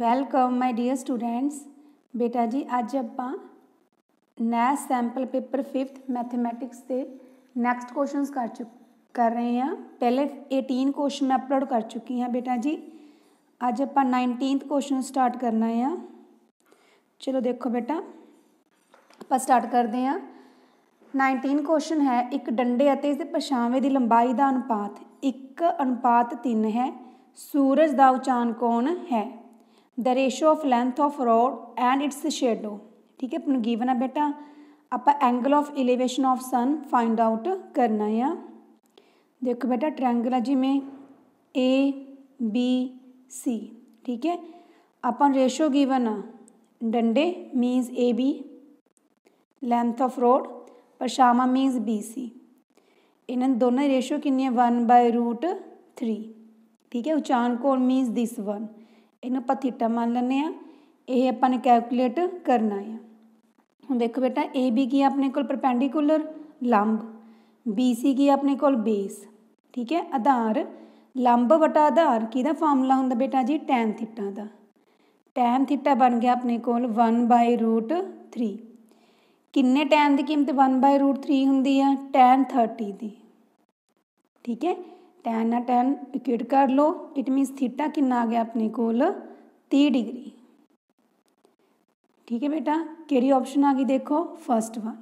Welcome my dear students बेटा जी अज आप नया सैंपल पेपर फिफ्थ मैथमेटिक्स से नैक्सट क्वेश्चन कर चु कर रहे हैं पहले एटीन क्वेश्चन मैं अपलोड कर चुकी हाँ बेटा जी अज आप नाइनटीन क्वेश्चन स्टार्ट करना है चलो देखो बेटा आप स्टार्ट करते हैं नाइनटीन क्वेश्चन है एक डंडे इस ਇਸ की लंबाई का अनुपात एक अनुपात तीन है सूरज का उचान कौन है the ratio of length of rod and its shadow ठीक है अपन गिवन है बेटा ਆਪਾਂ angle of elevation of sun find out ਕਰਨਾ ਆ ਦੇਖੋ ਬੇਟਾ ਟ੍ਰਾਇੰਗਲ ਆ ਜਿਵੇਂ A B C ਠੀਕ ਹੈ ਆਪਾਂ ਰੇਸ਼ੋ ਗਿਵਨ ਆ ਡੰਡੇ means AB length of rod ਪਰਸ਼ਾਮਾ ਮੀਨਸ BC ਇਹਨਾਂ ਦੋਨਾਂ ਰੇਸ਼ੋ ਕਿੰਨੀ ਹੈ 1 ਬਾਈ ਰੂਟ 3 ਠੀਕ ਹੈ ਉਚਾਨ ਕੋਣ ਮੀਨਸ ਦਿਸ ਵਨ ਇਹਨੂੰ ਆਪਾਂ ਥੀਟਾ ਮੰਨ ਲੈਂਦੇ ਆ ਇਹ ਆਪਾਂ ਨੇ ਕੈਲਕੂਲੇਟ ਕਰਨਾ ਹੈ ਹੁਣ ਦੇਖੋ ਬੇਟਾ ਏ ਬੀ ਕੀ ਆਪਣੇ ਕੋਲ ਪਰਪੈਂਡੀਕੂਲਰ ਲੰਬ ਬੀ ਸੀ ਕੀ ਆਪਣੇ ਕੋਲ ਬੇਸ ਠੀਕ ਹੈ ਆਧਾਰ ਲੰਬ ਵਟਾ ਆਧਾਰ ਕਿਹਦਾ ਫਾਰਮੂਲਾ ਹੁੰਦਾ ਬੇਟਾ ਜੀ tan ਥੀਟਾ ਦਾ tan ਥੀਟਾ ਬਣ ਗਿਆ ਆਪਣੇ ਕੋਲ 1/√3 ਕਿੰਨੇ tan ਦੀ ਕੀਮਤ 1/√3 ਹੁੰਦੀ ਆ tan 30 ਦੀ ਠੀਕ ਹੈ टेन या टेन इक्वेट कर लो इट मीन्स थीटा कि आ गया अपने को तीह डिग्री ठीक है बेटा केरी ऑप्शन आ गई देखो फर्स्ट वन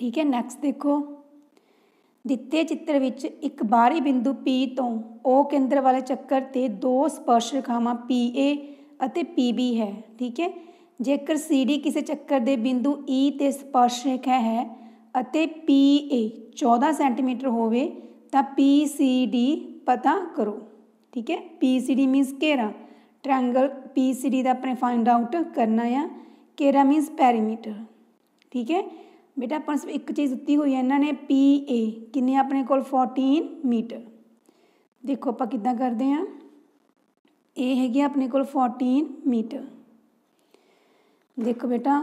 ठीक है ਨੈਕਸਟ ਦੇਖੋ ਦਿੱਤੇ ਚਿੱਤਰ ਵਿੱਚ ਇੱਕ ਬਾਹਰੀ ਬਿੰਦੂ P ਤੋਂ O ਕੇਂਦਰ ਵਾਲੇ ਚੱਕਰ ਤੇ ਦੋ ਸਪਰਸ਼ ਰੇਖਾਵਾਂ PA ਅਤੇ PB ਹੈ ਠੀਕ ਹੈ ਜੇਕਰ CD ਕਿਸੇ ਚੱਕਰ ਦੇ ਬਿੰਦੂ E ਤੇ ਸਪਰਸ਼ ਰੇਖਾ ਹੈ ਅਤੇ PA 14 ਸੈਂਟੀਮੀਟਰ ਹੋਵੇ तथा पी सी डी पता करो ठीक है पी सी डी मीन्स घेरा ट्रैंगल पी सी डी का अपने फाइंड आउट करना है घेरा मीनस पैरीमीटर ठीक है बेटा अपन एक चीज़ दी हुई है इन्होंने पी ए कि अपने को फोर्टीन मीटर देखो आप कि करते हैं ए है अपने को फोर्टीन मीटर देखो बेटा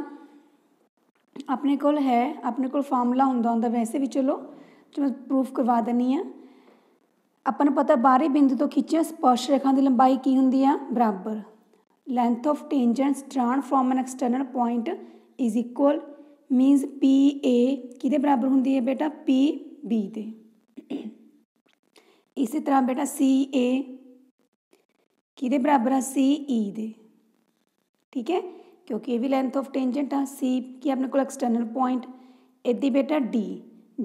अपने को है अपने को फार्मूला होंगे होंगे वैसे भी चलो ਜੋ ਪ੍ਰੂਫ ਕਰਵਾ ਦਿੰਨੀ ਆ ਆਪਾਂ ਨੂੰ ਪਤਾ ਬਾਹਰੀ ਬਿੰਦੂ ਤੋਂ ਖਿੱਚੀਆਂ ਸਪਰਸ਼ ਰੇਖਾ ਦੀ ਲੰਬਾਈ ਕੀ ਹੁੰਦੀ ਆ ਬਰਾਬਰ length of tangents drawn from an external point is equal means PA ਕਿਹਦੇ ਬਰਾਬਰ ਹੁੰਦੀ ਹੈ ਬੇਟਾ PB ਦੇ ਇਸੇ ਤਰ੍ਹਾਂ ਬੇਟਾ CA ਕਿਹਦੇ ਬਰਾਬਰ ਆ CE ਦੇ ਠੀਕ ਹੈ क्योंकि ये भी लेंथ ऑफ टेंजेंट है सी की अपने को एक्सटर्नल पॉइंट एदी बेटा डी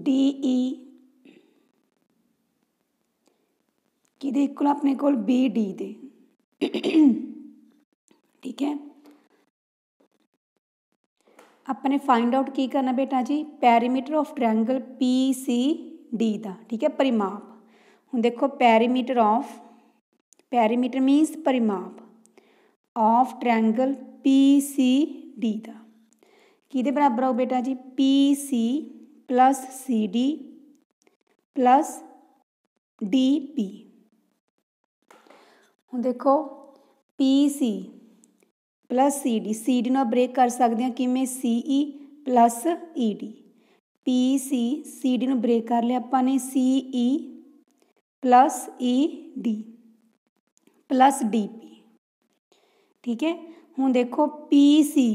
डी ई e. किदे इक्वल अपने को बी डी दे ठीक है अपने फाइंड आउट की करना बेटा जी perimeter of triangle P C D का ठीक है परिमाप हूँ देखो पैरीमीटर ऑफ पैरीमीटर मीन्स परिमाप of triangle P C D का कि बराबर आओ बेटा जी P C plus C D plus D P हम देखो P C plus C D C D break कर सकते हैं किमें C E plus E D P C C D break कर लिया अपा ने सी E plus E D plus D P ठीक है हूँ देखो पी सी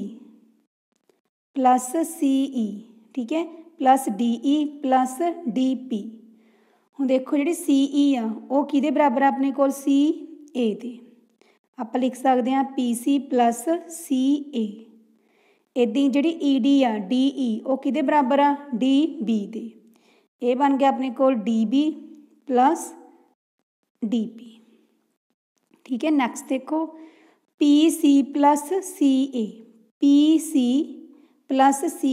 प्लस सी ई ठीक है ਪਲੱਸ DE ਪਲੱਸ DP ਹੁਣ ਦੇਖੋ ਜਿਹੜੀ CE ਆ ਉਹ ਕਿਹਦੇ ਬਰਾਬਰ ਆਪਣੇ ਕੋਲ CA ਦੇ ਆਪਾਂ ਲਿਖ ਸਕਦੇ ਹਾਂ PC ਪਲੱਸ CA ਇਦਾਂ ਜਿਹੜੀ ED ਆ DE ਉਹ ਕਿਹਦੇ ਬਰਾਬਰ ਆ DB ਦੇ ਇਹ ਬਣ ਗਿਆ ਆਪਣੇ ਕੋਲ DB ਪਲੱਸ DP ठीक है नेक्स्ट देखो P C plus C A P C plus C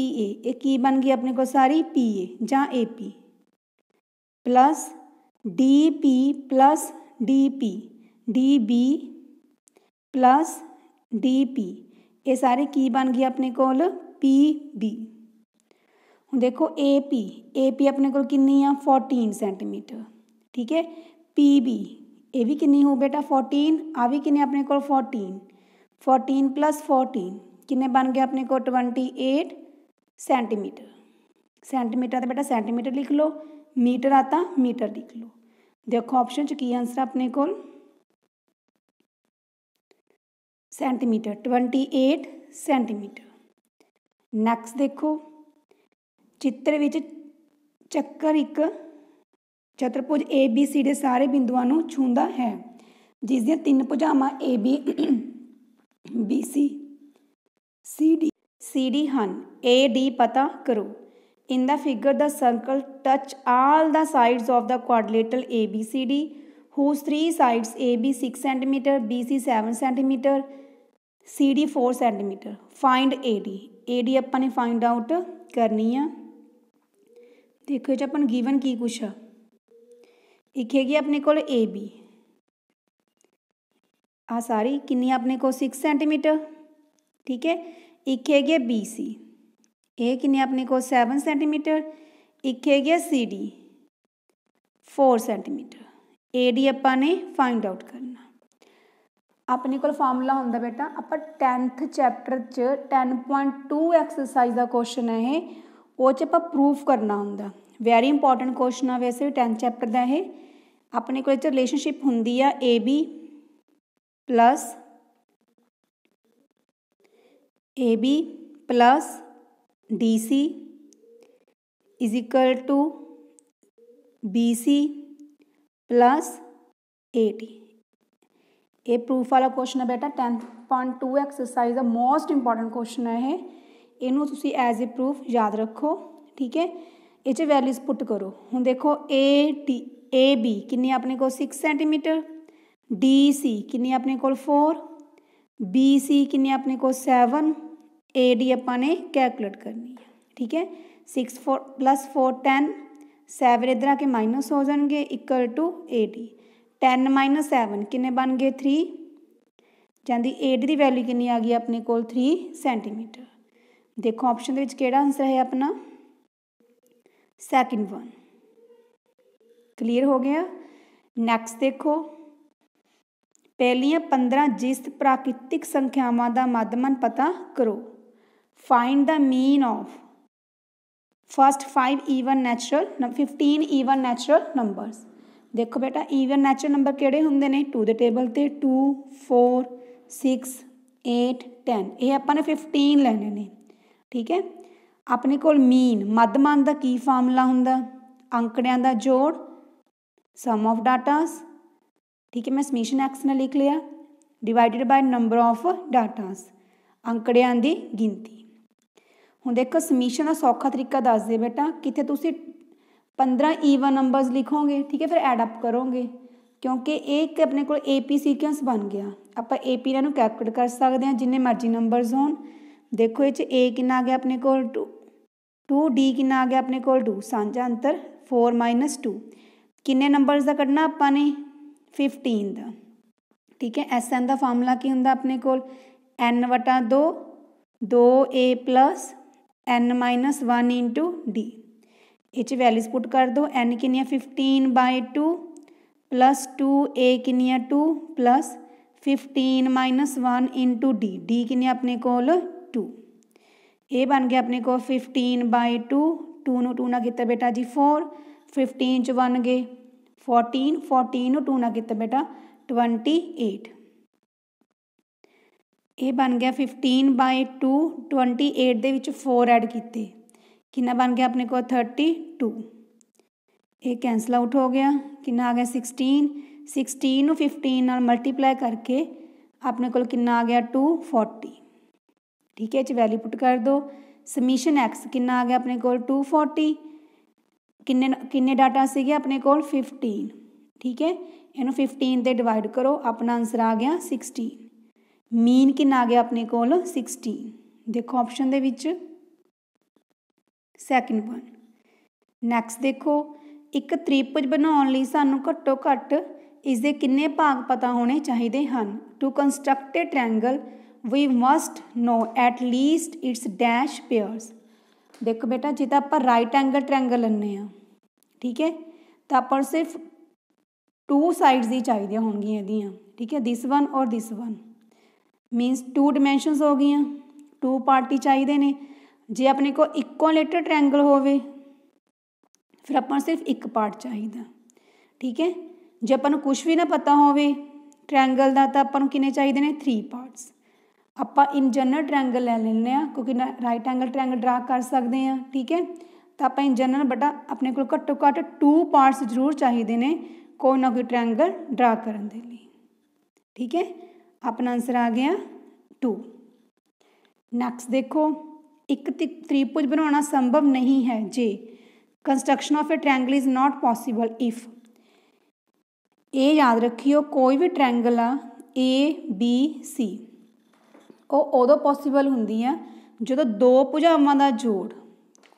A की बन गई अपने को सारी पी ए जहाँ A P plus D P plus D P D B plus D P ये सारे की बन गए अपने को पी बी हूँ देखो ए पी ए पी अपने को किन्नी आ फोर्टीन सेंटीमीटर ठीक है पी बी ए भी कि हो बेटा फोर्टीन आ भी कि अपने को फोर्टीन फोर्टीन प्लस फोर्टीन ਕਿੰਨੇ ਬਣ ਗਏ ਆਪਣੇ ਕੋਲ 28 ਸੈਂਟੀਮੀਟਰ ਸੈਂਟੀਮੀਟਰ ਤਾਂ ਬੇਟਾ ਸੈਂਟੀਮੀਟਰ ਲਿਖ ਲਓ ਮੀਟਰ ਆਤਾ ਮੀਟਰ ਲਿਖ ਲਓ ਦੇਖੋ ਆਪਸ਼ਨ ਚ ਕੀ ਆਨਸਰ ਆਪਣੇ ਕੋਲ ਸੈਂਟੀਮੀਟਰ 28 ਸੈਂਟੀਮੀਟਰ ਨੈਕਸਟ ਦੇਖੋ ਚਿੱਤਰ ਵਿੱਚ ਚੱਕਰ ਇੱਕ ਚਤੁਰਭੁਜ ABC ਦੇ ਸਾਰੇ ਬਿੰਦੂਆਂ ਨੂੰ ਛੂੰਦਾ ਹੈ ਜਿਸ ਦੀਆਂ ਤਿੰਨ ਭੁਜਾਵਾਂ AB BC सीडी सीडी हन ए डी पता करो in the figure the circle touch all the sides of the quadrilateral A B C D whose three sides A B six centimetre B C 7 centimetre C D 4 centimetre find A D A D अपन ने find out करनी है देखो जी अपन given की कुछ एक हैगी अपने को बी आ सारी कि अपने को 6 सेंटीमीटर ठीक है एक है गया बी सी ए किन्ने अपने को सेवन सेंटीमीटर एक है गया C D four centimetre A D ਆਪਾਂ ਨੇ ਫਾਈਂਡ ਆਊਟ ਕਰਨਾ ਆਪਣੇ ਕੋਲ ਫਾਰਮੂਲਾ ਹੁੰਦਾ ਬੇਟਾ ਆਪਾਂ 10th ਚੈਪਟਰ ਚ 10.2 ਐਕਸਰਸਾਈਜ਼ ਦਾ ਕੁਐਸਚਨ ਹੈ ਇਹ ਉਹ ਚ ਆਪਾਂ ਪ੍ਰੂਫ ਕਰਨਾ ਹੁੰਦਾ ਵੈਰੀ ਇੰਪੋਰਟੈਂਟ ਕੁਐਸਚਨ ਆ ਵੈਸੇ 10th ਚੈਪਟਰ ਦਾ ਇਹ ਆਪਣੇ ਕੋਲ ਚ ਰਿਲੇਸ਼ਨਸ਼ਿਪ ਹੁੰਦੀ ਆ AB A B plus D C is equal to B C plus A T ये प्रूफ वाला क्वेश्चन है बेटा टेंथ पॉइंट टू एक्सरसाइज का मोस्ट इंपॉर्टेंट क्वेश्चन है ये तुम एज ए प्रूफ याद रखो ठीक है ये वैल्यूज पुट करो हूँ देखो ए टी ए बी कि अपने को सिक्स सेंटीमीटर डी सी कि अपने को फोर बी सी कि अपने को सैवन ए डी अपन ने कैलकुलेट करनी है ठीक है six four plus four ten seven इधर आके माइनस हो जाएंगे equal to A D ten minus seven किन्ने बन गए थ्री ਜਾਂਦੀ ਏਡ ਦੀ ਵੈਲਿਊ ਕਿੰਨੀ ਆ ਗਈ ਆਪਣੇ ਕੋਲ 3 ਸੈਂਟੀਮੀਟਰ ਦੇਖੋ ਆਪਸ਼ਨ ਦੇ ਵਿੱਚ ਕਿਹੜਾ ਆਨਸਰ ਹੈ ਆਪਣਾ ਸੈਕਿੰਡ ਵਨ ਕਲੀਅਰ ਹੋ ਗਿਆ ਨੈਕਸਟ ਦੇਖੋ ਪਹਿਲੀਆਂ 15 ਜਿਸਤ ਪ੍ਰਾਕਿਤਿਕ ਸੰਖਿਆਵਾਂ ਦਾ ਮੱਧਮਨ ਪਤਾ ਕਰੋ find the mean of first five even natural fifteen even natural numbers देखो बेटा ईवन नैचुरल नंबर केड़े होंगे ने टू द टेबल ते two four six eight ten ये अपने फिफ्टीन लेने ने ठीक है अपने को मीन मध्यमान का की फार्मूला होंगे ਅੰਕੜਿਆਂ का जोड़ सम ऑफ डाटास ठीक है मैं ਸਮੇਸ਼ਨ एक्स ने लिख लिया divided by number of datas अंकड़िया की गिनती ਹੁਣ ਦੇਖੋ ਸਮੀਸ਼ਨ ਦਾ ਸੌਖਾ ਤਰੀਕਾ ਦੱਸ ਦੇ ਬੇਟਾ ਕਿੱਥੇ ਤੁਸੀਂ 15 ਈਵਨ ਨੰਬਰਸ ਲਿਖੋਗੇ ਠੀਕ ਹੈ ਫਿਰ ਐਡ ਅਪ ਕਰੋਗੇ ਕਿਉਂਕਿ ਇਹ ਇੱਕ ਆਪਣੇ ਕੋਲ ਏਪੀ ਸੀਕੁਐਂਸ ਬਣ ਗਿਆ ਆਪਾਂ ਏਪੀ ਨਾਲ ਨੂੰ ਕੈਲਕੂਲੇਟ ਕਰ ਸਕਦੇ ਹਾਂ ਜਿੰਨੇ ਮਰਜ਼ੀ ਨੰਬਰਸ ਹੋਣ ਦੇਖੋ ਇਹ ਚ a ਕਿੰਨਾ ਆ ਗਿਆ ਆਪਣੇ ਕੋਲ 2 2d ਕਿੰਨਾ ਆ ਗਿਆ ਆਪਣੇ ਕੋਲ 2 ਸਾਂਝਾ ਅੰਤਰ 4 2 ਕਿੰਨੇ ਨੰਬਰਸ ਦਾ ਕੱਢਣਾ ਆਪਾਂ ਨੇ 15 ਦਾ ਠੀਕ ਹੈ SN ਦਾ ਫਾਰਮੂਲਾ ਕੀ ਹੁੰਦਾ ਆਪਣੇ ਕੋਲ n 2 2a N minus one into D A values put कर दो एन कि fifteen by two plus two A कि two plus fifteen minus one into D D कि अपने को टू ए बन गया अपने को फिफ्टीन बाय टू टू न टू ना किता बेटा जी फोर फिफ्टीन च बन गए फोर्टीन फोर्टीन टू ना किता बेटा ट्वेंटी एट ਇਹ ਬਣ ਗਿਆ 15 ਬਾਈ 2 28 ਦੇ ਵਿੱਚ 4 ਐਡ ਕੀਤੇ ਕਿੰਨਾ ਬਣ ਗਿਆ ਆਪਣੇ ਕੋਲ 32 ਇਹ ਕੈਨਸਲ ਆਊਟ ਹੋ ਗਿਆ ਕਿੰਨਾ ਆ ਗਿਆ 16 16 ਨੂੰ 15 ਨਾਲ ਮਲਟੀਪਲਾਈ ਕਰਕੇ ਆਪਣੇ ਕੋਲ ਕਿੰਨਾ ਆ ਗਿਆ 240 ਠੀਕ ਹੈ ਇਹ ਚ ਵੈਲਿਊ ਪੁੱਟ ਕਰ ਦਿਓ ਸਮੀਸ਼ਨ x ਕਿੰਨਾ ਆ ਗਿਆ ਆਪਣੇ ਕੋਲ 240 ਕਿੰਨੇ ਕਿੰਨੇ ਡਾਟਾ ਸੀਗੇ ਆਪਣੇ ਕੋਲ 15 ਠੀਕ ਹੈ ਇਹਨੂੰ 15 ਤੇ ਡਿਵਾਈਡ ਕਰੋ ਆਪਣਾ ਆਨਸਰ ਆ ਗਿਆ 16 ਮੀਨ ਕਿੰਨਾ ਆ ਗਿਆ ਆਪਣੇ ਕੋਲ 16 ਦੇਖੋ ਆਪਸ਼ਨ ਦੇ ਵਿੱਚ ਸੈਕਿੰਡ ਵਨ ਨੈਕਸਟ ਦੇਖੋ ਇੱਕ ਤ੍ਰਿਪਜ ਬਣਾਉਣ ਲਈ ਸਾਨੂੰ ਘੱਟੋ ਘੱਟ ਇਸ ਦੇ ਕਿੰਨੇ ਭਾਗ ਪਤਾ ਹੋਣੇ ਚਾਹੀਦੇ ਹਨ to construct a triangle we must know at least its dash pairs ਦੇਖੋ ਬੇਟਾ ਜੇ ਤਾਂ ਆਪਾਂ ਰਾਈਟ ਐਂਗਲ ਟ੍ਰਾਇੰਗਲ ਲੈਣੇ ਆ ਠੀਕ ਹੈ ਤਾਂ ਆਪਾਂ ਸਿਰਫ ਟੂ ਸਾਈਡਸ ਹੀ ਚਾਹੀਦੀਆਂ ਹੋਣਗੀਆਂ ਇਹਦੀਆਂ ਠੀਕ ਹੈ this one or this one means two dimensions ਹੋ ਗਈਆਂ ਟੂ ਪਾਰਟੀ ਚਾਹੀਦੇ ਨੇ ਜੇ ਆਪਣੇ ਕੋਲ ਇਕੁਇਲੇਟਰ ਟ੍ਰਾਇੰਗਲ ਹੋਵੇ ਫਿਰ ਆਪਾਂ ਸਿਰਫ ਇੱਕ ਪਾਰਟ ਚਾਹੀਦਾ ਠੀਕ ਹੈ ਜੇ ਆਪਾਂ ਨੂੰ ਕੁਝ ਵੀ ਨਾ ਪਤਾ ਹੋਵੇ ਟ੍ਰਾਇੰਗਲ ਦਾ ਤਾਂ ਆਪਾਂ ਨੂੰ ਕਿੰਨੇ ਚਾਹੀਦੇ ਨੇ 3 ਪਾਰਟਸ ਆਪਾਂ ਇਨ ਜਨਰਲ ਟ੍ਰਾਇੰਗਲ ਲੈ ਲੈਂਦੇ ਆ ਕਿਉਂਕਿ ਰਾਈਟ ਐਂਗਲ ਟ੍ਰਾਇੰਗਲ ਡਰਾ ਕਰ ਸਕਦੇ ਆ ਠੀਕ ਹੈ ਤਾਂ ਆਪਾਂ ਇਨ ਜਨਰਲ ਬਟਾ ਆਪਣੇ ਕੋਲ ਘੱਟੋ ਘੱਟ 2 ਪਾਰਟਸ ਜ਼ਰੂਰ ਚਾਹੀਦੇ ਨੇ ਕੋਈ ਨਾ ਕੋਈ ਟ੍ਰਾਇੰਗਲ ਡਰਾ ਕਰਨ ਦੇ ਲਈ ਠੀਕ ਹੈ ਆਪਣਾ ਆਨਸਰ ਆ ਗਿਆ 2 ਨੈਕਸਟ ਦੇਖੋ ਇੱਕ ਤ੍ਰਿਭੁਜ ਬਣਾਉਣਾ ਸੰਭਵ ਨਹੀਂ ਹੈ ਜੇ construction of a triangle is not possible if ਇਹ ਯਾਦ ਰੱਖਿਓ ਕੋਈ ਵੀ ਟ੍ਰਾਇੰਗਲ ਆ A B C ਉਹ ਉਦੋਂ ਪੋਸੀਬਲ ਹੁੰਦੀ ਆ ਜਦੋਂ ਦੋ ਭੁਜਾਵਾਂ ਦਾ ਜੋੜ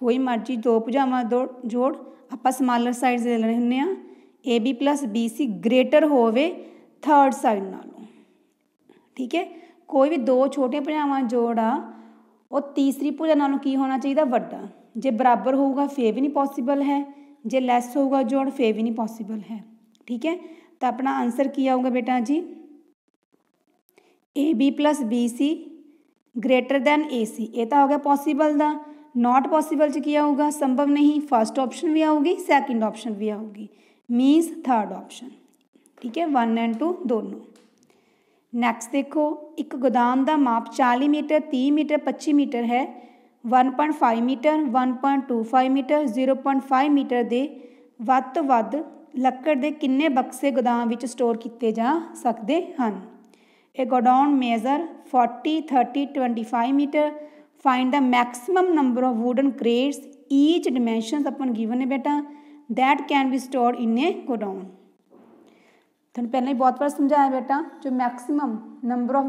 ਕੋਈ ਮਰਜ਼ੀ ਦੋ ਭੁਜਾਵਾਂ ਦਾ ਜੋੜ ਆਪਾਂ ਸਮਾਲਰ ਸਾਈਡਸ ਲੈ ਲੈਣੇ ਹੁੰਨੇ ਆ AB BC ਗ੍ਰੇਟਰ ਹੋਵੇ ਥਰਡ ਸਾਈਡ ਨਾਲੋਂ ਠੀਕ ਹੈ ਕੋਈ ਵੀ ਦੋ ਛੋਟੇ ਭੁਜਾਵਾਂ ਜੋੜਾ ਉਹ ਤੀਸਰੀ ਭੁਜਾ ਨਾਲੋਂ ਕੀ ਹੋਣਾ ਚਾਹੀਦਾ ਵੱਡਾ ਜੇ ਬਰਾਬਰ ਹੋਊਗਾ ਫੇਰ ਵੀ ਨਹੀਂ ਪੋਸੀਬਲ ਹੈ ਜੇ ਲੈਸ ਹੋਊਗਾ ਜੋੜ ਫੇਰ ਵੀ ਨਹੀਂ ਪੋਸੀਬਲ ਹੈ ਠੀਕ ਹੈ ਤਾਂ ਆਪਣਾ ਆਨਸਰ ਕੀ ਆਊਗਾ ਬੇਟਾ ਜੀ AB BC greater than AC ਇਹ ਤਾਂ ਹੋ ਗਿਆ ਪੋਸੀਬਲ ਦਾ ਨਾਟ ਪੋਸੀਬਲ ਚ ਕੀ ਆਊਗਾ ਸੰਭਵ ਨਹੀਂ ਫਰਸਟ ਆਪਸ਼ਨ ਵੀ ਆਊਗੀ ਸੈਕਿੰਡ ਆਪਸ਼ਨ ਵੀ ਆਊਗੀ ਮੀਨਸ ਥਰਡ ਆਪਸ਼ਨ ਠੀਕ ਹੈ 1 ਐਂਡ 2 ਦੋਨੋਂ ਨੈਕਸਟ ਦੇਖੋ ਇੱਕ ਗੋਦਾਮ ਦਾ ਮਾਪ 40 ਮੀਟਰ 30 ਮੀਟਰ 25 ਮੀਟਰ ਹੈ 1.5 ਮੀਟਰ 1.25 ਮੀਟਰ 0.5 ਮੀਟਰ ਦੇ ਵੱਧ ਤੋਂ ਵੱਧ ਲੱਕੜ ਦੇ ਕਿੰਨੇ ਬਕਸੇ ਗੋਦਾਮ ਵਿੱਚ ਸਟੋਰ ਕੀਤੇ ਜਾ ਸਕਦੇ ਹਨ ਇਹ godown measure 40 30 25 metre find the maximum number of wooden crates each dimensions ਆਪਨ ਗਿਵਨ ਹੈ ਬੇਟਾ that can be stored in a godown ਤੁਹਾਨੂੰ ਪਹਿਲਾਂ ਹੀ ਬਹੁਤ ਵਾਰ ਸਮਝਾਇਆ ਬੇਟਾ ਜੋ ਮੈਕਸਿਮਮ ਨੰਬਰ ਆਫ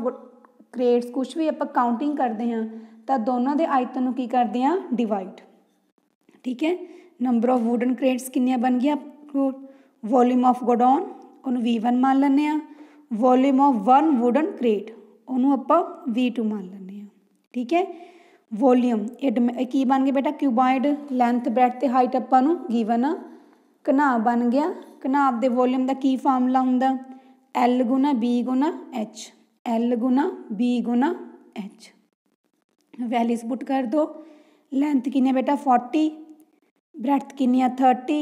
ਕ੍ਰੇਟਸ ਕੁਝ ਵੀ ਆਪਾਂ ਕਾਊਂਟਿੰਗ ਕਰਦੇ ਹਾਂ ਤਾਂ ਦੋਨਾਂ ਦੇ ਆਇਤਨ ਨੂੰ ਕੀ ਕਰਦੇ ਹਾਂ ਡਿਵਾਈਡ ਠੀਕ ਹੈ ਨੰਬਰ ਆਫ ਵੂਡਨ ਕ੍ਰੇਟਸ ਕਿੰਨੀਆਂ ਬਣ ਗਈਆਂ ਵੋਲਿਊਮ ਆਫ ਗੋਡਾਉਨ ਉਹਨੂੰ V1 ਮੰਨ ਲੈਂਦੇ ਆ ਵੋਲਿਊਮ ਆਫ 1 ਵੂਡਨ ਕ੍ਰੇਟ ਉਹਨੂੰ ਆਪਾਂ V2 ਮੰਨ ਲੈਂਦੇ ਆ ਠੀਕ ਹੈ ਵੋਲਿਊਮ ਇਹ ਕੀ ਬਣ ਗਿਆ ਬੇਟਾ ਕਿਊਬਾਇਡ ਲੈਂਥ ਬ੍ਰੈਡਥ ਤੇ ਹਾਈਟ ਆਪਾਂ ਨੂੰ ਗਿਵਨ ਆ ਕਨਾ ਬਣ ਗਿਆ ਘਨਾਭ ਦੇ वॉल्यूम का की फार्मूला होंगे एल गुना बी गुना एच एल गुना बी गुना एच वैल्यूज पुट कर दो लेंथ कि बेटा फोर्टी ब्रैथ कि थर्टी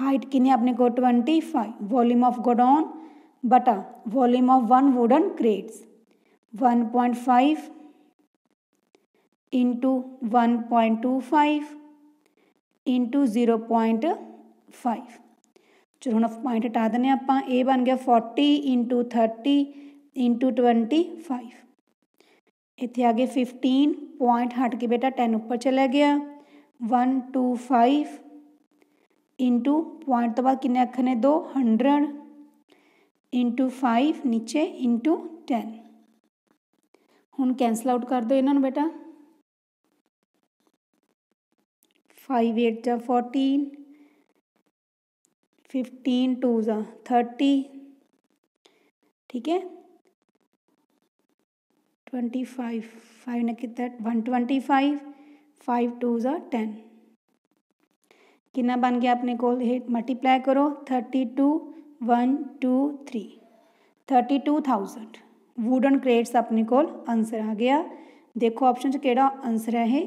हाइट कि अपने को twenty five volume of godown बटा volume of one wooden crates one point five into one point two five into zero point five चलो हूँ पॉइंट हटा दें आप बन गया forty into thirty into twenty five इतने आ गए फिफ्टीन पॉइंट हट के बेटा टेन उपर चलिया गया one two five into point तो बाद किन्ने अखर ने दो हंड्रड इंटू फाइव नीचे इंटू टेन हूँ कैंसल आउट कर दो इन्हों बेटा फाइव एट जा फोर्टीन फिफ्टीन टू ज़ा थर्टी ठीक है ट्वेंटी फाइव फाइव ने कितना one twenty five five two ज़ा टेन कितना बन गया अपने को मल्टीप्लाई करो thirty two one two three thirty two thousand wooden crates अपने को आंसर आ गया देखो ऑप्शन से केड़ा आंसर है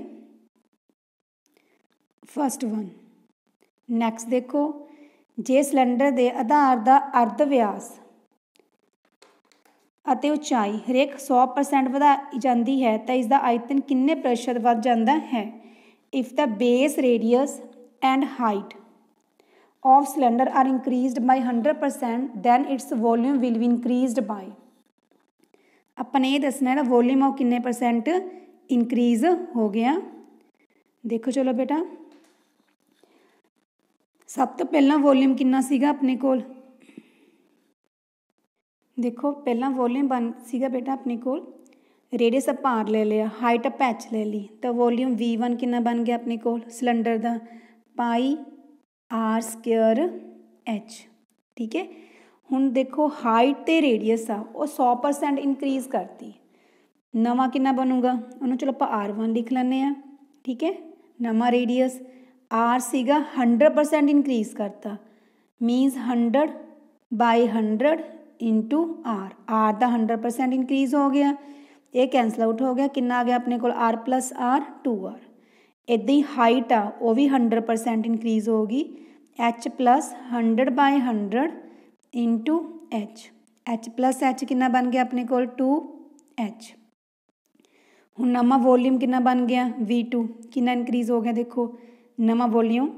फर्स्ट वन नैक्सट देखो ਜੇ ਸਿਲੰਡਰ ਦੇ ਆਧਾਰ ਦਾ ਅਰਧ ਵਿਆਸ ਅਤੇ ਉਚਾਈ ਹਰੇਕ 100% ਵਧਾਈ ਜਾਂਦੀ ਹੈ ਤਾਂ ਇਸ ਦਾ ਆਇਤਨ ਕਿੰਨੇ ਪ੍ਰਤੀਸ਼ਤ ਵੱਧ ਜਾਂਦਾ ਹੈ if the base radius and height of cylinder are increased by 100% then its volume will be increased by ਆਪਾਂ ਨੇ ਇਹ ਦੱਸਣਾ ਹੈ ਨਾ ਵੋਲਿਊਮ ਉਹ ਕਿੰਨੇ ਪਰਸੈਂਟ ਇਨਕਰੀਜ਼ ਹੋ ਗਿਆ ਦੇਖੋ ਚਲੋ ਬੇਟਾ ਸਭ ਤੋਂ ਪਹਿਲਾਂ ਵੋਲਿਊਮ ਕਿੰਨਾ ਸੀਗਾ ਆਪਣੇ ਕੋਲ ਦੇਖੋ ਪਹਿਲਾਂ ਵੋਲਿਊਮ ਬਣ ਸੀਗਾ ਬੇਟਾ ਆਪਣੇ ਕੋਲ ਰੇਡੀਅਸ ਆਪਾਂ r ਲੈ ਲਿਆ ਹਾਈਟ ਆਪਾਂ h ਲੈ ਲਈ ਤਾਂ ਵੋਲਿਊਮ v1 ਕਿੰਨਾ ਬਣ ਗਿਆ ਆਪਣੇ ਕੋਲ ਸਿਲੰਡਰ ਦਾ ਪਾਈ r ਸਕੁਅਰ h ਠੀਕ ਹੈ ਹੁਣ ਦੇਖੋ ਹਾਈਟ ਤੇ ਰੇਡੀਅਸ ਆ ਉਹ 100% ਇਨਕਰੀਜ਼ ਕਰਤੀ ਨਵਾਂ ਕਿੰਨਾ ਬਣੂਗਾ ਉਹਨੂੰ ਚਲੋ ਆਪਾਂ r1 ਲਿਖ ਲੈਂਦੇ ਆ ਠੀਕ ਹੈ ਨਵਾਂ ਰੇਡੀਅਸ आर सीगा हंड्रेड परसेंट इंक्रीज करता means hundred by hundred into R R का हंड्रेड परसेंट इनक्रीज हो गया यह कैंसल आउट हो गया कि आ गया अपने को R plus R two R इदा ही हाइट आ वह भी हंड्रेड परसेंट इनक्रीज होगी H plus hundred by into H H plus H कि बन गया अपने को टू एच हूँ नवा वॉल्यूम कि बन गया वी टू कि इनक्रीज हो गया देखो नव वॉल्यूम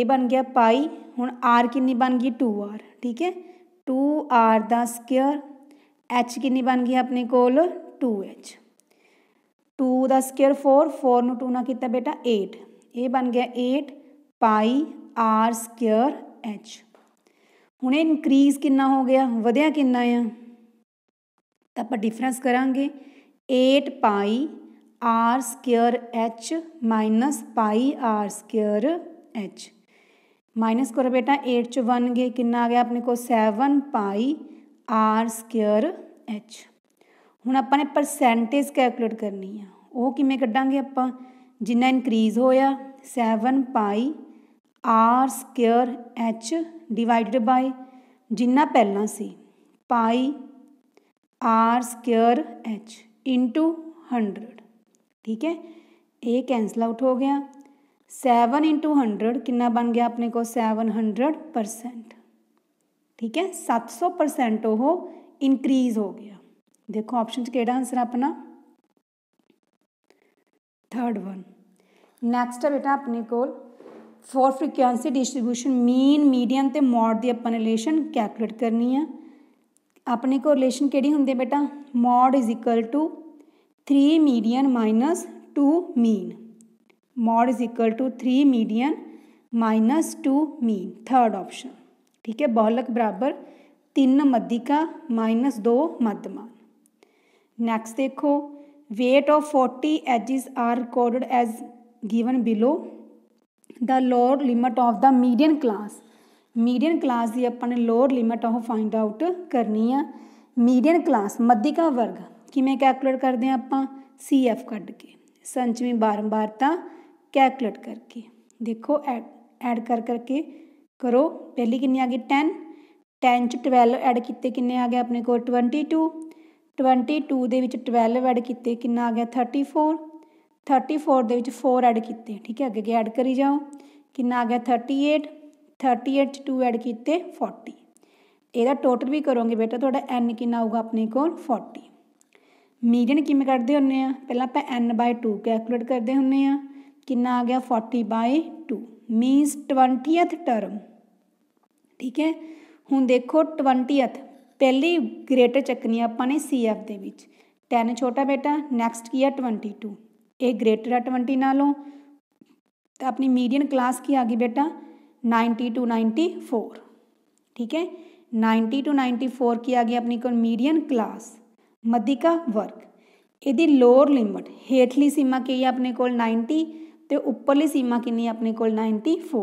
ए बन गया पाई हूँ आर कि बन गई टू आर ठीक है two R the square H कि बन गई अपने कोल टू एच टू का स्केयर फोर फोर न टू ना किता बेटा एट ये बन गया eight pi R square H हूँ इनक्रीज कि हो गया वध्या कि आप डिफरेंस करा eight pi R square H minus pi R square H minus करो बेटा एट चो वन गए कि आ गया अपने को seven pi R square H ਹੁਣ ਆਪਾਂ ਨੇ ਪਰਸੈਂਟੇਜ ਕੈਲਕੂਲੇਟ ਕਰਨੀ ਆ ਉਹ ਕਿਵੇਂ ਕੱਢਾਂਗੇ ਆਪਾਂ ਜਿੰਨਾ ਇਨਕਰੀਜ਼ ਹੋਇਆ 7 pi r square h divided by ਜਿੰਨਾ ਪਹਿਲਾਂ ਸੀ pi r square h into 100 ठीक है ये कैंसल आउट हो गया सैवन इंटू हंड्रड कि बन गया अपने को सैवन हंड्रड परसेंट ठीक है सत्त सौ परसेंट वह इनक्रीज हो गया देखो ऑप्शन के आंसर अपना थर्ड वन नैक्सट है बेटा अपने को for frequency distribution mean medium तो मॉड की अपन रिलेशन कैलकुलेट करनी है अपने को रिलेशन केड़ी बेटा mode is equal to three median minus two mean mode is equal to three median minus two mean third option ठीक है बहुलक बराबर तीन मध्यिका माइनस दो मध्यमान नेक्स्ट देखो weight of forty eggs are recorded as given below the lower limit of the median class median class की अपन lower limit of find out करनी है मीडियन क्लास मध्यिका वर्ग किमें कैलकुलेट करते हैं अपना सी एफ क्ड के संचवी बारंबारता कैलकुलेट करके देखो एड एड कर करके करो पहली कि आ गई टैन टैन ट्वैल्व एड किए कि आ गए अपने को ट्वेंटी टू ट्वेंटी टू के ट्वैल्व एड किए कि आ गया थर्टी फोर थर्टी फोर के फोर ऐड किए ठीक है अगे अगर एड करी जाओ कि आ गया thirty eight thirty eight two add किए फोर्टी ए टोटल भी करोंगे बेटा थोड़ा एन कि आऊगा अपने को फोर्टी ਮੀਡੀਅਨ ਕਿਵੇਂ ਕੱਢਦੇ ਹੁੰਨੇ ਆ ਪਹਿਲਾਂ ਆਪਾਂ n 2 ਕੈਲਕੂਲੇਟ ਕਰਦੇ ਹੁੰਨੇ ਆ ਕਿੰਨਾ ਆ ਗਿਆ 40 2 ਮੀਨਸ 20th ਟਰਮ ਠੀਕ ਹੈ ਹੁਣ ਦੇਖੋ 20th ਪਹਿਲੀ ਗ੍ਰੇਟਰ ਚੱਕਣੀ ਆਪਾਂ ਨੇ CF ਦੇ ਵਿੱਚ 10 ਛੋਟਾ ਬੇਟਾ ਨੈਕਸਟ ਕੀ ਹੈ 22 ਇਹ ਗ੍ਰੇਟਰ ਆ 20 ਨਾਲੋਂ तो अपनी मीडियन क्लास की आ गई बेटा नाइन्टी टू नाइन्टी फोर ठीक है नाइन्टी टू नाइन्टी फोर की आ गई अपनी को मीडियन क्लास ਮਧਿਕਾ ਵਰਗ ਇਹਦੀ ਲੋਅਰ ਲਿਮਟ ਹੇਠਲੀ ਸੀਮਾ ਕੀ ਹੈ ਆਪਣੇ ਕੋਲ 90 ਤੇ ਉੱਪਰਲੀ ਸੀਮਾ ਕਿੰਨੀ ਆਪਣੇ ਕੋਲ 94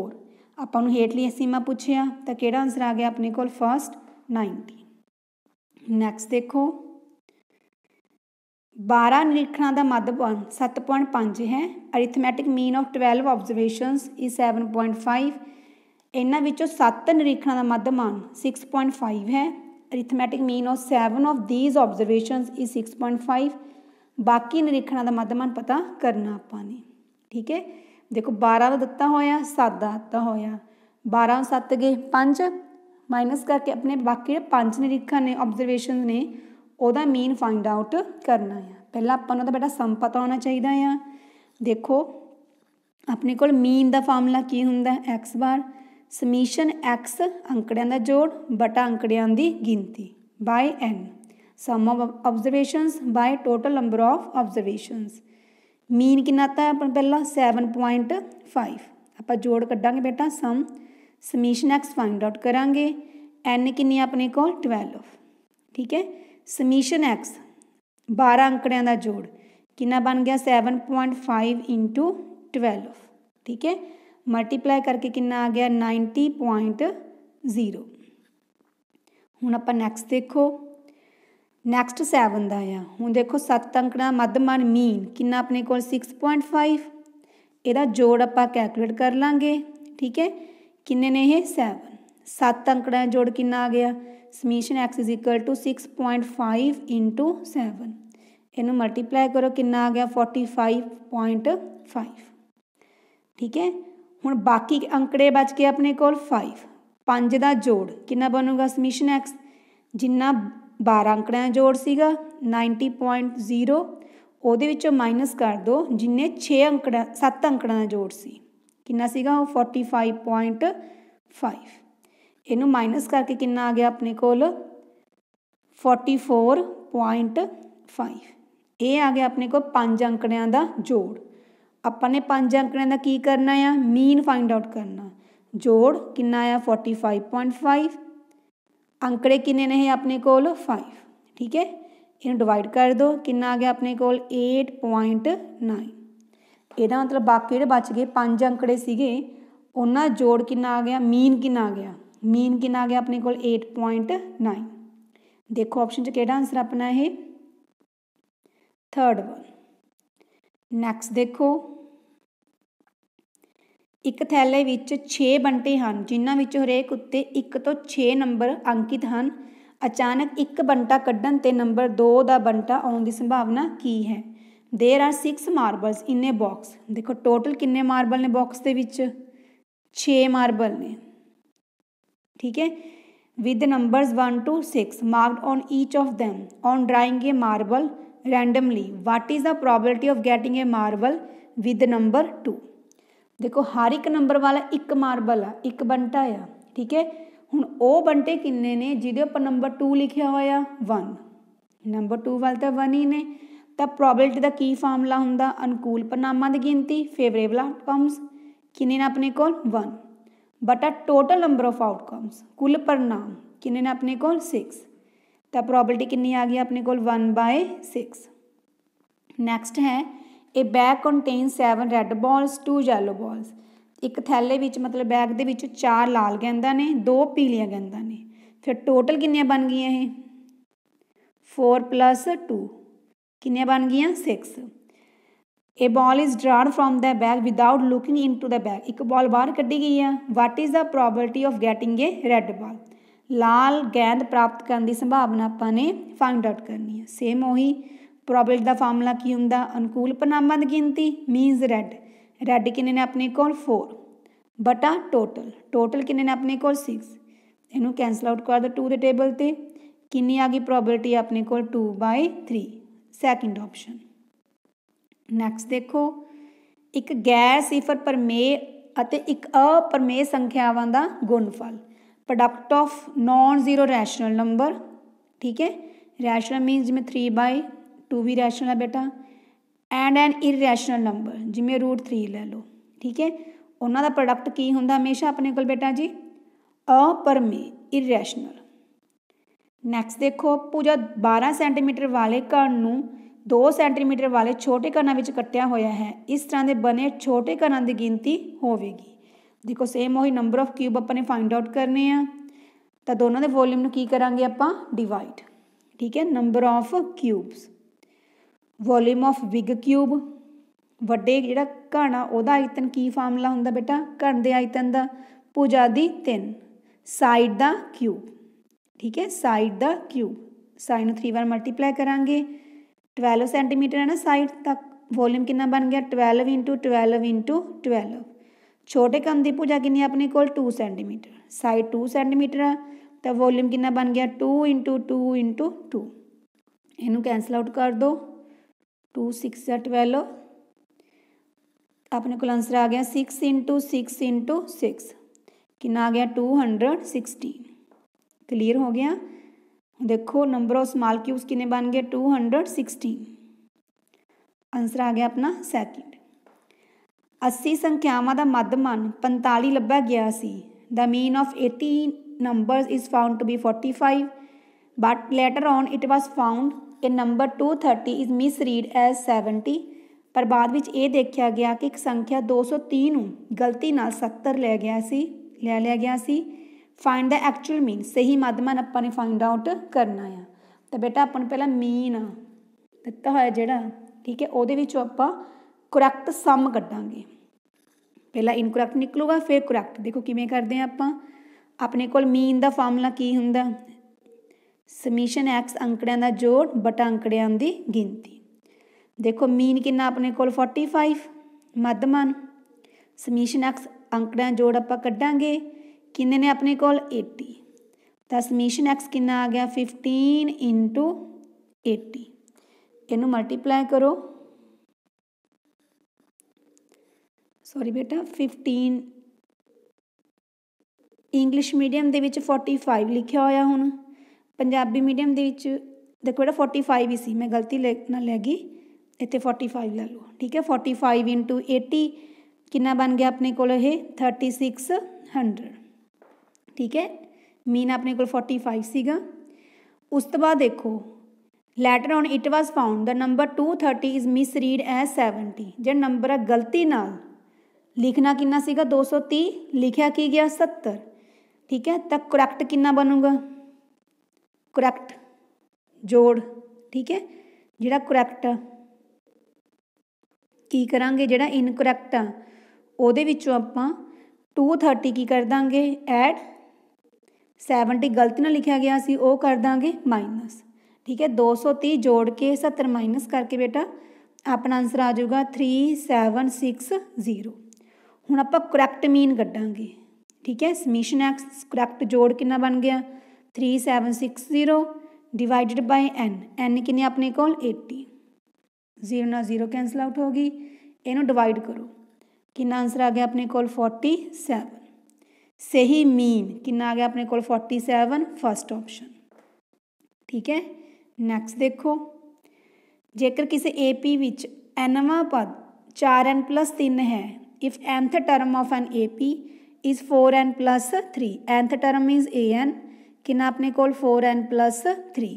ਆਪਾਂ ਨੂੰ ਹੇਠਲੀ ਸੀਮਾ ਪੁੱਛਿਆ ਤਾਂ ਕਿਹੜਾ ਆਨਸਰ ਆ ਗਿਆ ਆਪਣੇ ਕੋਲ ਫਰਸਟ 90 ਨੈਕਸਟ ਦੇਖੋ 12 ਨਿਰੀਖਣਾਂ ਦਾ ਮੱਧ 7.5 ਹੈ ਅਰਿਥਮੈਟਿਕ ਮੀਨ ਆਫ 12 ਆਬਜ਼ਰਵੇਸ਼ਨਸ ਇਸ 7.5 ਇਹਨਾਂ ਵਿੱਚੋਂ 7 ਨਿਰੀਖਣਾਂ ਦਾ ਮੱਧਮਾਨ 6.5 ਹੈ arithmetic mean of 7 of these observations is 6.5 ਬਾਕੀ ਨਿਰੀਖਣਾਂ ਦਾ ਮੱਧਮਾਨ ਪਤਾ ਕਰਨਾ ਆਪਾਂ ਨੇ ਠੀਕ ਹੈ ਦੇਖੋ 12 ਦਾ ਦਿੱਤਾ ਹੋਇਆ 7 ਦਾ ਦਿੱਤਾ ਹੋਇਆ 12 7 ਗਏ 5 ਮਾਈਨਸ ਕਰਕੇ ਆਪਣੇ ਬਾਕੀ ਜਿਹੜੇ 5 ਨਿਰੀਖਣ ਨੇ ਆਬਜ਼ਰਵੇਸ਼ਨ ਨੇ ਉਹਦਾ ਮੀਨ ਫਾਈਂਡ ਆਊਟ ਕਰਨਾ ਆ ਪਹਿਲਾਂ ਆਪਾਂ ਨੂੰ ਤਾਂ ਬੇਟਾ ਸਮ ਪਤਾ ਹੋਣਾ ਚਾਹੀਦਾ ਆ ਦੇਖੋ ਆਪਣੇ ਕੋਲ ਮੀਨ ਦਾ ਫਾਰਮੂਲਾ ਕੀ ਹੁੰਦਾ x ਬਾਰ समीशन एक्स अंकड़ों का जोड़ बटा अंकड़िया की गिनती by N sum of observations by total number of observations mean कि अपना पहला सैवन पॉइंट फाइव आप जोड़ क्डा बेटा sum summation x find out करा एन कि अपने को ट्वेल्व ठीक है समीशन एक्स बारह अंकड़ों का जोड़ कि बन गया seven point five into twelve ठीक है ਮਲਟੀਪਲਾਈ ਕਰਕੇ ਕਿੰਨਾ ਆ ਗਿਆ 90.0 ਹੁਣ ਆਪਾਂ ਨੈਕਸਟ ਦੇਖੋ ਨੈਕਸਟ 7 ਦਾ ਆ ਹੁਣ ਦੇਖੋ 7 ਅੰਕੜਾ ਮੱਧਮਾਨ ਮੀਨ ਕਿੰਨਾ ਆਪਣੇ ਕੋਲ 6.5 ਇਹਦਾ ਜੋੜ ਆਪਾਂ ਕੈਲਕੂਲੇਟ ਕਰ ਲਾਂਗੇ ਠੀਕ ਹੈ ਕਿੰਨੇ ਨੇ ਇਹ 7 7 ਅੰਕੜਾ ਦਾ ਜੋੜ ਕਿੰਨਾ ਆ ਗਿਆ ਸਮੀਸ਼ਨ x 6.5 7 ਇਹਨੂੰ ਮਲਟੀਪਲਾਈ ਕਰੋ ਕਿੰਨਾ ਆ ਗਿਆ 45.5 ਠੀਕ ਹੈ ਹੁਣ ਬਾਕੀ ਅੰਕੜੇ ਬਚ ਕੇ ਆਪਣੇ ਕੋਲ 5 5 ਦਾ ਜੋੜ ਕਿੰਨਾ ਬਣੂਗਾ ਸਮਿਸ਼ਨ x ਜਿੰਨਾ 12 ਅੰਕੜਿਆਂ ਦਾ ਜੋੜ ਸੀਗਾ 90.0 ਉਹਦੇ ਵਿੱਚੋਂ ਮਾਈਨਸ ਕਰ ਦੋ ਜਿੰਨੇ 6 ਅੰਕੜਾ 7 ਅੰਕੜਾਂ ਦਾ ਜੋੜ ਸੀ ਕਿੰਨਾ ਸੀਗਾ ਉਹ 45.5 ਇਹਨੂੰ ਮਾਈਨਸ ਕਰਕੇ ਕਿੰਨਾ ਆ ਗਿਆ ਆਪਣੇ ਕੋਲ 44.5 ਇਹ ਆ ਗਿਆ ਆਪਣੇ ਕੋਲ 5 ਅੰਕੜਿਆਂ ਦਾ ਜੋੜ ਆਪਾਂ ਨੇ ਪੰਜ ਅੰਕੜਿਆਂ ਦਾ ਕੀ ਕਰਨਾ ਆ ਮੀਨ ਫਾਈਂਡ ਆਊਟ ਕਰਨਾ ਜੋੜ ਕਿੰਨਾ ਆ 45.5 ਅੰਕੜੇ ਕਿੰਨੇ ਨੇ ਆਪਣੇ ਕੋਲ 5 ਠੀਕ ਹੈ ਇਹਨੂੰ ਡਿਵਾਈਡ ਕਰ ਦਿਓ ਕਿੰਨਾ ਆ ਗਿਆ ਆਪਣੇ ਕੋਲ 8.9 ਇਹਦਾ ਮਤਲਬ ਬਾਕੀ ਜਿਹੜੇ ਬਚ ਗਏ ਪੰਜ ਅੰਕੜੇ ਸੀਗੇ ਉਹਨਾਂ ਜੋੜ ਕਿੰਨਾ ਆ ਗਿਆ ਮੀਨ ਕਿੰਨਾ ਆ ਗਿਆ ਮੀਨ ਕਿੰਨਾ ਆ ਗਿਆ ਆਪਣੇ ਕੋਲ 8.9 ਦੇਖੋ ਆਪਸ਼ਨ 'ਚ ਕਿਹੜਾ ਆਨਸਰ ਆਪਣਾ ਇਹ ਥਰਡ ਵਨ ਨੈਕਸਟ ਦੇਖੋ ਇੱਕ ਥੈਲੇ ਵਿੱਚ 6 ਬੰਟੇ ਹਨ ਜਿਨ੍ਹਾਂ ਵਿੱਚ ਹਰੇਕ ਉੱਤੇ 1 ਤੋਂ 6 ਨੰਬਰ ਅੰਕਿਤ ਹਨ ਅਚਾਨਕ ਇੱਕ ਬੰਟਾ ਕੱਢਣ ਤੇ ਨੰਬਰ 2 ਦਾ ਬੰਟਾ ਆਉਣ ਦੀ ਸੰਭਾਵਨਾ ਕੀ ਹੈ there are 6 marbles in a box ਦੇਖੋ ਟੋਟਲ ਕਿੰਨੇ ਮਾਰਬਲ ਨੇ ਬਾਕਸ ਦੇ ਵਿੱਚ 6 ਮਾਰਬਲ ਨੇ ਠੀਕ ਹੈ with numbers 1 to 6 marked on each of them on drawing a marble randomly what is the probability of getting a marble with number two ਦੇਖੋ ਹਰ ਇੱਕ ਨੰਬਰ ਵਾਲਾ ਇੱਕ ਮਾਰਬਲ ਆ ਇੱਕ ਬੰਟਾ ਆ ਠੀਕ ਹੈ ਹੁਣ ਉਹ ਬੰਟੇ ਕਿੰਨੇ ਨੇ ਜਿਹਦੇ ਉੱਪਰ ਨੰਬਰ 2 ਲਿਖਿਆ ਹੋਇਆ 1 ਨੰਬਰ 2 ਵਾਲ ਤਾਂ 1 ਹੀ ਨੇ ਤਾਂ ਪ੍ਰੋਬੈਬਿਲਿਟੀ ਦਾ ਕੀ ਫਾਰਮੂਲਾ ਹੁੰਦਾ ਅਨੁਕੂਲ ਪਨਾਮਾਂ ਦੀ ਗਿਣਤੀ ਫੇਵਰੇਬਲ ਆਊਟਕਮਸ ਕਿੰਨੇ ਨੇ ਆਪਣੇ ਕੋਲ 1 ਬਟਾ ਟੋਟਲ ਨੰਬਰ ਆਫ ਆਊਟਕਮਸ ਕੁੱਲ ਪਰਿਣਾਮ ਕਿੰਨੇ ਨੇ ਆਪਣੇ ਕੋਲ 6 तो प्रॉबलिटी कि आ गई अपने को वन बाय सिक्स नैक्सट है a bag contain seven red balls two yellow balls एक थैले मतलब बैग के चार लाल गेंदा ने दो पीलिया गेंदा ने फिर टोटल कि बन गई है फोर प्लस टू कि बन गई six a ball is drawn from the bag without looking into the bag एक बॉल बहर क्ढ़ी गई है what is the probability of getting a red ball ਲਾਲ ਗੈਂਦ ਪ੍ਰਾਪਤ ਕਰਨ ਦੀ ਸੰਭਾਵਨਾ ਆਪਾਂ ਨੇ ਫਾਈਂਡ ਆਊਟ ਕਰਨੀ ਹੈ ਸੇਮ ਉਹੀ ਪ੍ਰੋਬੇਬਿਲਟੀ ਦਾ ਫਾਰਮੂਲਾ ਕੀ ਹੁੰਦਾ ਅਨੁਕੂਲ ਦੀ ਗਿਣਤੀ ਮੀਨਸ ਰੈੱਡ ਰੈੱਡ ਕਿੰਨੇ ਨੇ ਆਪਣੇ ਕੋਲ 4 ਬਟਾ ਟੋਟਲ ਟੋਟਲ ਕਿੰਨੇ ਨੇ ਆਪਣੇ ਕੋਲ 6 ਇਹਨੂੰ ਕੈਨਸਲ ਆਊਟ ਕਰ ਦੋ 2 ਦੇ ਟੇਬਲ ਤੇ ਕਿੰਨੀ ਆ ਗਈ ਪ੍ਰੋਬੇਬਿਲਟੀ ਆਪਣੇ ਕੋਲ 2/3 ਸੈਕਿੰਡ ਆਪਸ਼ਨ ਨੈਕਸਟ ਦੇਖੋ ਇੱਕ ਗੈਰ ਸਿਫਰ ਪਰਮੇ ਅਤੇ ਇੱਕ ਅਪਰਮੇ ਸੰਖਿਆਵਾਂ ਦਾ ਗੁਣਫਲ product of non zero rational number ਠੀਕ ਹੈ रैशनल मीन्स ਜਿਵੇਂ 3 बाई टू भी रैशनल है बेटा ਐਂਡ ਐਨ ਇਰੈਸ਼ਨਲ ਨੰਬਰ ਜਿਵੇਂ √3 ਲੈ ਲਓ ਠੀਕ ਹੈ ਉਹਨਾਂ ਦਾ ਪ੍ਰੋਡਕਟ ਕੀ ਹੁੰਦਾ ਹਮੇਸ਼ਾ ਆਪਣੇ ਕੋਲ ਬੇਟਾ ਜੀ ਅਪਰਮੇ ਇਰੈਸ਼ਨਲ ਨੈਕਸਟ ਦੇਖੋ ਪੂਜਾ 12 ਸੈਂਟੀਮੀਟਰ ਵਾਲੇ ਕਣ ਨੂੰ 2 ਸੈਂਟੀਮੀਟਰ ਵਾਲੇ ਛੋਟੇ ਕਣਾਂ ਵਿੱਚ ਕੱਟਿਆ ਹੋਇਆ ਹੈ ਇਸ ਤਰ੍ਹਾਂ ਦੇ ਬਨੇ ਛੋਟੇ ਕਣਾਂ ਦੀ ਗਿਣਤੀ ਹੋਵੇਗੀ ਦੇਖੋ ਸੇਮ ਉਹੀ ਨੰਬਰ ਆਫ ਕਿਊਬ ਆਪਾਂ ਨੇ ਫਾਈਂਡ ਆਊਟ ਕਰਨੇ ਆ ਤਾਂ ਦੋਨਾਂ ਦੇ ਵੋਲਿਊਮ ਨੂੰ ਕੀ ਕਰਾਂਗੇ ਆਪਾਂ ਡਿਵਾਈਡ ਠੀਕ ਹੈ number of cubes volume of big cube ਵੱਡੇ ਜਿਹੜਾ ਘਣ ਆ ਉਹਦਾ ਆਇਤਨ ਕੀ ਫਾਰਮੂਲਾ ਹੁੰਦਾ ਬੇਟਾ ਘਣ ਦੇ ਆਇਤਨ ਦਾ ਪੂਜਾ ਦੀ 3 ਸਾਈਡ ਦਾ ਕਿਊਬ ਠੀਕ ਹੈ ਸਾਈਡ ਦਾ ਕਿਊਬ ਸਾਈਨ ਨੂੰ 3 ਵਾਰ ਮਲਟੀਪਲਾਈ ਕਰਾਂਗੇ 12 ਸੈਂਟੀਮੀਟਰ ਹੈ ਨਾ ਸਾਈਡ ਤੱਕ ਵੋਲਿਊਮ ਕਿੰਨਾ ਬਣ ਗਿਆ 12 12 12 छोटे कम की भुजा कि अपने को two centimetre side two centimetre है तो वॉल्यूम कि बन गया two into two into two इनू कैंसल आउट कर दो टू सिक्स या ट्वेल्व अपने को आंसर आ गया six into six into six कि आ गया टू हंड्रड सिक्सटीन क्लीयर हो गया देखो नंबर ऑफ समॉल क्यूब्स कितने बन गए टू हंड्रड सिक्सटीन आंसर आ गया अपना सैकेंड 80 ਸੰਖਿਆਵਾਂ ਦਾ ਮੱਧ ਮੰਨ 45 ਲੱਭਿਆ ਗਿਆ ਸੀ ਦਾ mean of 80 numbers is found to be 45 but later on it was found ਕਿ number 230 is misread as 70 ਪਰ ਬਾਅਦ ਵਿੱਚ ਇਹ ਦੇਖਿਆ ਗਿਆ ਕਿ ਇੱਕ ਸੰਖਿਆ 230 ਨੂੰ ਗਲਤੀ ਨਾਲ 70 ਲੈ ਗਿਆ ਸੀ ਲੈ ਲਿਆ ਗਿਆ ਸੀ ਫਾਈਂਡ ਦਾ ਐਕਚੁਅਲ ਮੀਨ ਸਹੀ ਮੰਨ ਆਪਾਂ ਨੇ ਫਾਈਂਡ ਆਊਟ ਕਰਨਾ ਆ ਤਾਂ ਬੇਟਾ ਆਪਾਂ ਨੂੰ ਪਹਿਲਾਂ ਮੀਨ ਦਿੱਤਾ ਹੋਇਆ ਜਿਹੜਾ ਠੀਕ ਹੈ ਉਹਦੇ ਵਿੱਚੋਂ ਆਪਾਂ ਕਰੈਕਟ ਸਮ ਕੱਢਾਂਗੇ ਪਹਿਲਾਂ ਇਨਕਰੈਕਟ ਨਿਕਲੂਗਾ ਫਿਰ ਕਰੈਕਟ ਦੇਖੋ ਕਿਵੇਂ ਕਰਦੇ ਆ ਆਪਾਂ ਆਪਣੇ ਕੋਲ ਮੀਨ ਦਾ ਫਾਰਮੂਲਾ ਕੀ ਹੁੰਦਾ ਸਮੀਸ਼ਨ x ਅੰਕੜਿਆਂ ਦਾ ਜੋੜ ਬਟਾ ਅੰਕੜਿਆਂ ਦੀ ਗਿਣਤੀ ਦੇਖੋ ਮੀਨ ਕਿੰਨਾ ਆਪਣੇ ਕੋਲ 45 ਮੱਧਮਾਨ ਸਮੀਸ਼ਨ x ਅੰਕੜਿਆਂ ਜੋੜ ਆਪਾਂ ਕੱਢਾਂਗੇ ਕਿੰਨੇ ਨੇ ਆਪਣੇ ਕੋਲ 80 ਤਾਂ ਸਮੀਸ਼ਨ x ਕਿੰਨਾ ਆ ਗਿਆ 15 80 ਇਹਨੂੰ ਮਲਟੀਪਲਾਈ ਕਰੋ ਸੌਰੀ ਬੇਟਾ 15 ਇੰਗਲਿਸ਼ ਮੀਡੀਅਮ ਦੇ ਵਿੱਚ 45 ਲਿਖਿਆ ਹੋਇਆ ਹੁਣ ਪੰਜਾਬੀ ਮੀਡੀਅਮ ਦੇ ਵਿੱਚ ਦੇਖੋ ਬੇਟਾ 45 ਹੀ ਸੀ ਮੈਂ ਗਲਤੀ ਨਾਲ ਲੈ ਗਈ ਇੱਥੇ 45 ਲੈ ਲਓ ਠੀਕ ਹੈ 45 80 ਕਿੰਨਾ ਬਣ ਗਿਆ ਆਪਣੇ ਕੋਲ ਇਹ 3600 ਠੀਕ ਹੈ ਮੀਨ ਆਪਣੇ ਕੋਲ 45 ਸੀਗਾ ਉਸ ਤੋਂ ਬਾਅਦ ਦੇਖੋ later on it was found ਦਾ number 230 is misread as 70 ਜੇ ਨੰਬਰ ਆ ਗਲਤੀ ਨਾਲ ਲਿਖਣਾ ਕਿੰਨਾ ਸੀਗਾ 230 ਲਿਖਿਆ ਕੀ ਗਿਆ 70 ਠੀਕ ਹੈ ਤਾਂ ਕਰੈਕਟ ਕਿੰਨਾ ਬਣੂਗਾ ਕਰੈਕਟ ਜੋੜ ਠੀਕ ਹੈ ਜਿਹੜਾ ਕਰੈਕਟ ਕੀ ਕਰਾਂਗੇ ਜਿਹੜਾ ਇਨਕਰੈਕਟ ਆ ਉਹਦੇ ਵਿੱਚੋਂ ਆਪਾਂ 230 ਕੀ ਕਰ ਦਾਂਗੇ ਐਡ 70 ਗਲਤ ਨਾਲ ਲਿਖਿਆ ਗਿਆ ਸੀ ਉਹ ਕਰ ਦਾਂਗੇ ਮਾਈਨਸ ਠੀਕ ਹੈ 230 ਜੋੜ ਕੇ 70 ਮਾਈਨਸ ਕਰਕੇ ਬੇਟਾ ਆਪਣਾ ਆਨਸਰ ਆ ਜਾਊਗਾ 3760 ਹੁਣ ਆਪਾਂ ਕਰੈਕਟ ਮੀਨ ਕੱਢਾਂਗੇ ਠੀਕ ਹੈ ਸਮੀਸ਼ਨ ਐਕਸ ਕਰੈਕਟ ਜੋੜ ਕਿੰਨਾ ਬਣ ਗਿਆ 3760 ਡਿਵਾਈਡਡ ਬਾਈ n n ਕਿੰਨੇ ਆਪਣੇ ਕੋਲ 80 0 ਨਾਲ 0 ਕੈਨਸਲ ਆਊਟ ਹੋ ਗਈ ਇਹਨੂੰ ਡਿਵਾਈਡ ਕਰੋ ਕਿੰਨਾ ਆਨਸਰ ਆ ਗਿਆ ਆਪਣੇ ਕੋਲ 47 ਸਹੀ ਮੀਨ ਕਿੰਨਾ ਆ ਗਿਆ ਆਪਣੇ ਕੋਲ 47 ਫਸਟ ਆਪਸ਼ਨ ਠੀਕ ਹੈ ਨੈਕਸਟ ਦੇਖੋ ਜੇਕਰ ਕਿਸੇ ਏਪੀ ਵਿੱਚ nਵਾਂ ਪਦ 4n 3 ਹੈ if nth term of an AP is 4n plus 3 nth term is an कि ना अपने को 4n plus 3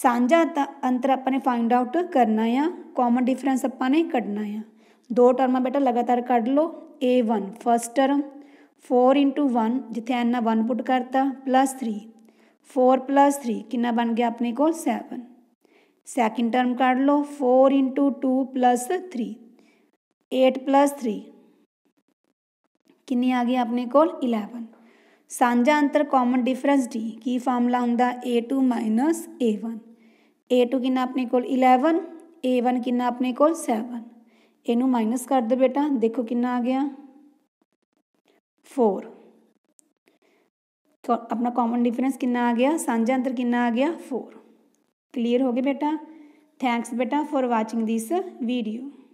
ਸਾਂਝਾ ਅੰਤਰ ਆਪਾਂ ਨੇ ਫਾਈਂਡ ਆਊਟ ਕਰਨਾ ਆ ਕਾਮਨ ਡਿਫਰੈਂਸ ਆਪਾਂ ਨੇ ਕੱਢਣਾ ਆ ਦੋ ਟਰਮਾਂ ਬੇਟਾ ਲਗਾਤਾਰ ਕੱਢ ਲਓ a1 ਫਰਸਟ ਟਰਮ 4 1 ਜਿੱਥੇ n ਨਾਲ 1 ਪੁੱਟ ਕਰਤਾ 3 4 3 ਕਿੰਨਾ ਬਣ ਗਿਆ ਆਪਣੇ ਕੋਲ 7 ਸੈਕਿੰਡ ਟਰਮ ਕੱਢ ਲਓ 4 2 3 8 3 कि आ गया अपने कोलैवन साझा अंतर कॉमन डिफरेंस डी की फार्मूला हूँ a two minus a one a two कि अपने कोलैवन ए वन कि अपने को सैवन यू माइनस कर दो दे बेटा देखो कि आ गया फोर तो अपना कॉमन डिफरेंस कि आ गया साझा अंतर कि आ गया फोर क्लीयर हो गए बेटा थैंक्स बेटा फॉर वाचिंग दिस वीडियो